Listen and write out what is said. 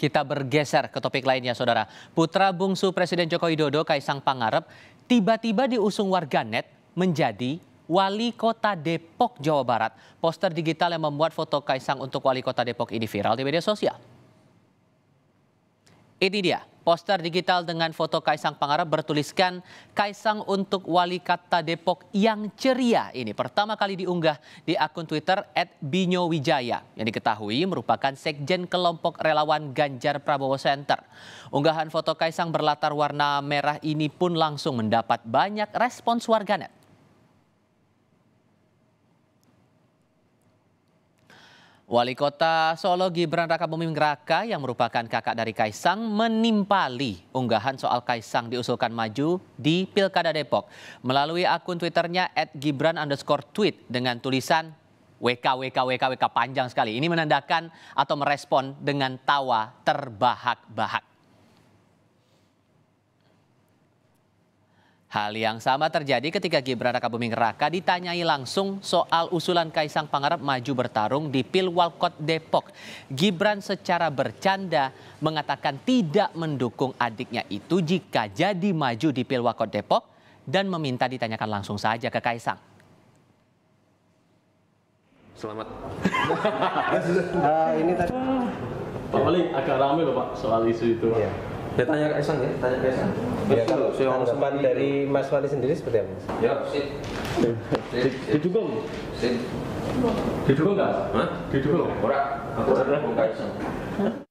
Kita bergeser ke topik lainnya, Saudara. Putra bungsu Presiden Joko Widodo, Kaisang Pangarep, tiba-tiba diusung warganet menjadi Wali Kota Depok, Jawa Barat. Poster digital yang membuat foto Kaisang untuk Wali Kota Depok ini viral di media sosial. Ini dia, poster digital dengan foto Kaisang Pangarep bertuliskan Kaisang untuk Wali Kata Depok yang ceria. Ini pertama kali diunggah di akun Twitter @binyowijaya yang diketahui merupakan sekjen kelompok relawan Ganjar Prabowo Center. Unggahan foto Kaisang berlatar warna merah ini pun langsung mendapat banyak respons warganet. Wali Kota Solo Gibran Raka Buming Raka yang merupakan kakak dari Kaisang menimpali unggahan soal Kaisang diusulkan maju di Pilkada Depok. Melalui akun Twitternya at Gibran underscore tweet dengan tulisan WK, WK, WK, WK panjang sekali. Ini menandakan atau merespon dengan tawa terbahak-bahak. Hal yang sama terjadi ketika Gibran Raka Buming Raka ditanyai langsung soal usulan Kaisang Pangarep maju bertarung di Pilwalkot Depok. Gibran secara bercanda mengatakan tidak mendukung adiknya itu jika jadi maju di Pilwalkot Depok dan meminta ditanyakan langsung saja ke Kaisang. Selamat. uh, ini tadi. Pak Wali agak ramai loh Pak soal isu itu. Yeah. Ya tanya ke Esan ya, tanya ke Esan. Ya, kalau tanggapan dari Mas Wali sendiri seperti apa? Ya, sip. Didukung. Sip. Didukung enggak? Hah? Didukung. Ora, aku ora esan